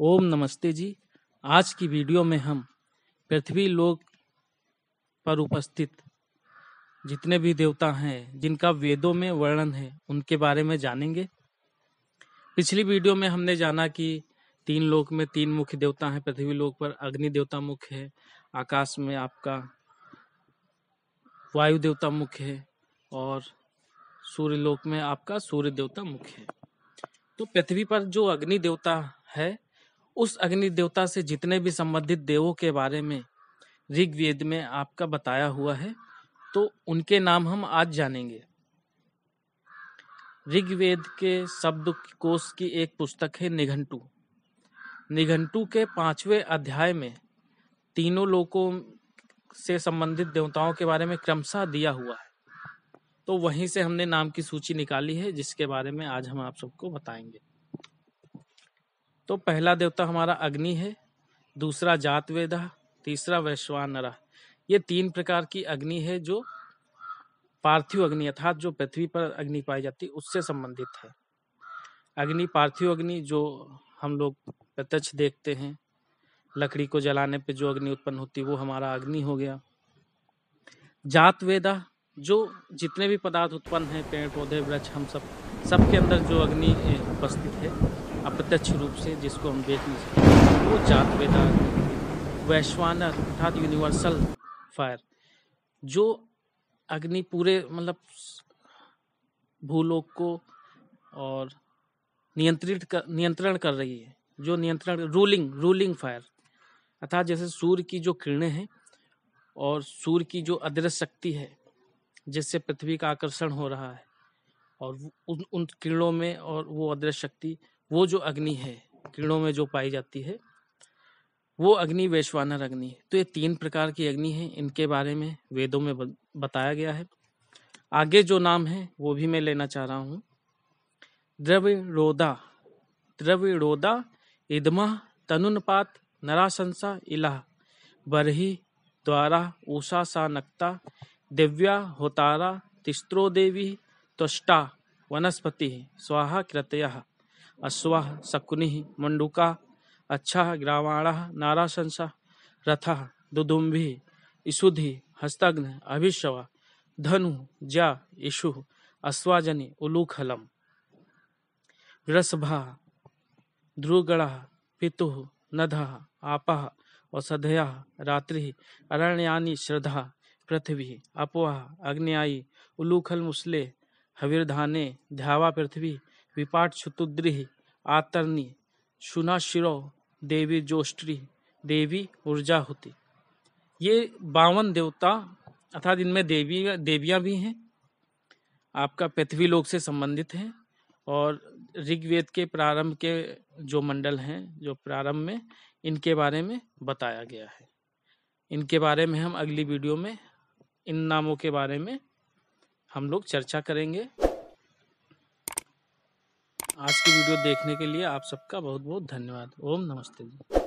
ओम नमस्ते जी आज की वीडियो में हम पृथ्वी लोक पर उपस्थित जितने भी देवता हैं जिनका वेदों में वर्णन है उनके बारे में जानेंगे पिछली वीडियो में हमने जाना कि तीन लोक में तीन मुख्य देवता हैं पृथ्वी लोक पर अग्नि देवता मुख्य है आकाश में आपका वायु देवता मुख्य है और सूर्य लोक में आपका सूर्य देवता मुख्य है तो पृथ्वी पर जो अग्नि देवता है उस अग्नि देवता से जितने भी संबंधित देवों के बारे में ऋग्वेद में आपका बताया हुआ है तो उनके नाम हम आज जानेंगे ऋग्वेद के शब्द कोश की एक पुस्तक है निघंटू निघंटू के पांचवें अध्याय में तीनों लोकों से संबंधित देवताओं के बारे में क्रमशः दिया हुआ है तो वहीं से हमने नाम की सूची निकाली है जिसके बारे में आज हम आप सबको बताएंगे तो पहला देवता हमारा अग्नि है दूसरा जातवेदा तीसरा वैश्वानरा ये तीन प्रकार की अग्नि है जो पार्थिव अग्नि अर्थात जो पृथ्वी पर अग्नि पाई जाती है उससे संबंधित है अग्नि पार्थिव अग्नि जो हम लोग प्रत्यक्ष देखते हैं लकड़ी को जलाने पे जो अग्नि उत्पन्न होती वो हमारा अग्नि हो गया जात वेदा जो जितने भी पदार्थ उत्पन्न है पेड़ पौधे वृक्ष हम सब सबके अंदर जो अग्नि उपस्थित है अप्रत्यक्ष रूप से जिसको हम देख नहीं सकते वो जात वेदा वैश्वानर अर्थात यूनिवर्सल फायर जो अग्नि पूरे मतलब भूलोक को और नियंत्रित कर नियंत्रण कर रही है जो नियंत्रण रूलिंग रूलिंग फायर अर्थात जैसे सूर्य की जो किरणें हैं और सूर्य की जो अदृश्य शक्ति है जिससे पृथ्वी का आकर्षण हो रहा है और उन उन किरणों में और वो अदृश्य शक्ति वो जो अग्नि है कीड़ों में जो पाई जाती है वो अग्नि वैश्वानर अग्नि तो ये तीन प्रकार की अग्नि है इनके बारे में वेदों में बताया गया है आगे जो नाम है वो भी मैं लेना चाह रहा हूँ द्रविरोदा द्रविरोदा इदमा तनुनपात नराशंसा इलाह बरही द्वारा ऊषा सा नक्ता दिव्या होतारा तिस्त्रो देवी त्वष्टा वनस्पति स्वाहा कृतया अश्व शकुनि मंडुका अच्छा ग्रावाण नाराशंसा रथ दुदुम्भि ईषुधि हस्तग्न अभिश्वा धनु जा यशु अश्वाजनि उलूखलम वृषभा ध्रुगण पितु नध आप औषधया रात्रि अरण्यानि श्रद्धा पृथ्वी अपवाह अग्नियायी उलूखल मुसले हविर्धाने ध्यावा पृथ्वी विपाट क्षुतुद्रिः आतर्णी शुनाशिरो देवी जोष्ट्री देवी ऊर्जा होती ये बावन देवता अर्थात इनमें देवी देवियाँ भी हैं आपका पृथ्वी लोक से संबंधित हैं और ऋग्वेद के प्रारंभ के जो मंडल हैं जो प्रारंभ में इनके बारे में बताया गया है इनके बारे में हम अगली वीडियो में इन नामों के बारे में हम लोग चर्चा करेंगे आज की वीडियो देखने के लिए आप सबका बहुत बहुत धन्यवाद ओम नमस्ते जी